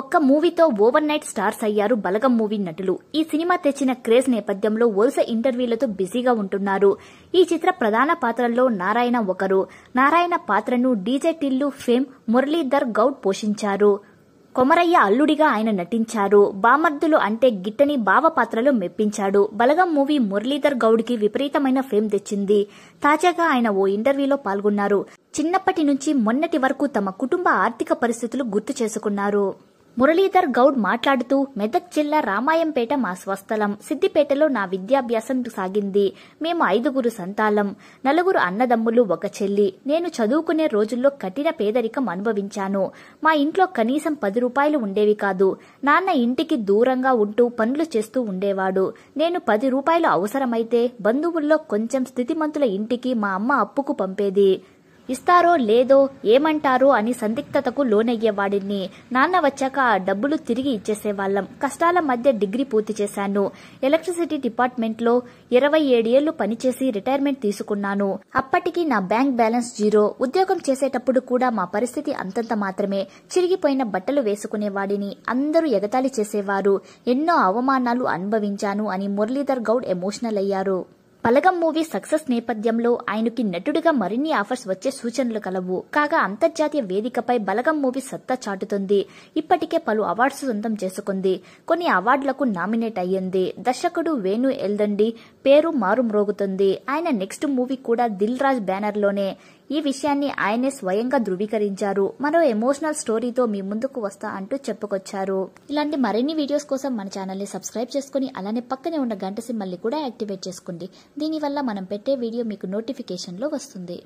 ఒక్క మూవీతో over night stars అయ్యారు బలగం మూవీ నటులు ఈ సినిమా తెచ్చిన క్రేజ్ నేపథ్యంలో వరుస ఇంటర్వ్యూలతో బిజీగా ఉంటున్నారు ఈ చిత్ర ప్రధాన పాత్రల్లో నారాయణ ఒకరు నారాయణ పాత్రను డీజే టిల్లు ఫేమ్ మురళీధర్ గౌడ్ పోషించారు కొమరయ్య అల్లుడిగా ఆయన నటించారు బామర్దులు అంటే గిట్టని బావ పాత్రలు మెప్పించాడు బలగం మూవీ మురళీధర్ గౌడ్కి విపరీతమైన ఫేమ్ తెచ్చింది తాజాగా ఆయన ఓ ఇంటర్వ్యూలో పాల్గొన్నారు చిన్నప్పటి నుంచి మొన్నటి వరకు తమ కుటుంబ ఆర్థిక పరిస్థితులు గుర్తు చేసుకున్నారు మురళీధర్ గౌడ్ మాట్లాడుతూ మెదక్ జిల్లా రామాయంపేట మా స్వస్థలం సిద్దిపేటలో నా విద్యాభ్యాసం సాగింది మేము ఐదుగురు సంతాలం నలుగురు అన్నదమ్ములు ఒక చెల్లి నేను చదువుకునే రోజుల్లో కఠిన పేదరికం అనుభవించాను మా ఇంట్లో కనీసం పది రూపాయలు ఉండేవి కాదు నాన్న ఇంటికి దూరంగా ఉంటూ పనులు చేస్తూ ఉండేవాడు నేను పది రూపాయలు అవసరమైతే బంధువుల్లో కొంచెం స్థితిమంతుల ఇంటికి మా అమ్మ అప్పుకు పంపేది ఇస్తారో లేదో ఏమంటారో అని సందిగ్ధతకు లోనయ్యేవాడిని నాన్న వచ్చాక ఆ డబ్బులు తిరిగి ఇచ్చేసేవాళ్ళం కష్టాల మధ్య డిగ్రీ పూర్తి చేశాను ఎలక్ట్రిసిటీ డిపార్ట్మెంట్లో ఇరవై ఏడేళ్లు పనిచేసి రిటైర్మెంట్ తీసుకున్నాను అప్పటికి నా బ్యాంక్ బ్యాలెన్స్ జీరో ఉద్యోగం చేసేటప్పుడు కూడా మా పరిస్థితి అంతంత మాత్రమే చిరిగిపోయిన బట్టలు వేసుకునేవాడిని అందరూ ఎగతాళి చేసేవారు ఎన్నో అవమానాలు అనుభవించాను అని మురళీధర్ గౌడ్ ఎమోషనల్ అయ్యారు పలగం మూవీ సక్సెస్ నేపథ్యంలో ఆయనకి నటుడిగా మరిన్ని ఆఫర్స్ వచ్చే సూచనలు కలవు కాగా అంతర్జాతీయ వేదికపై బలగం మూవీ సత్తా చాటుతుంది ఇప్పటికే పలు అవార్డ్స్ సొంతం చేసుకుంది కొన్ని అవార్డులకు నామినేట్ అయ్యింది దర్శకుడు వేణు ఎల్దండి పేరు మారుమ్రోగుతుంది ఆయన నెక్స్ట్ మూవీ కూడా దిల్ రాజ్ బ్యానర్లోనే ఈ విషయాన్ని ఆయనే స్వయంగా ధృవీకరించారు మరో ఎమోషనల్ స్టోరీతో మీ ముందుకు వస్తా అంటూ చెప్పుకొచ్చారు ఇలాంటి మరిన్ని వీడియోస్ కోసం మన ని సబ్స్క్రైబ్ చేసుకుని అలానే పక్కనే ఉన్న గంట సిమ్మల్ని కూడా యాక్టివేట్ చేసుకోండి దీనివల్ల మనం పెట్టే వీడియో మీకు నోటిఫికేషన్లో వస్తుంది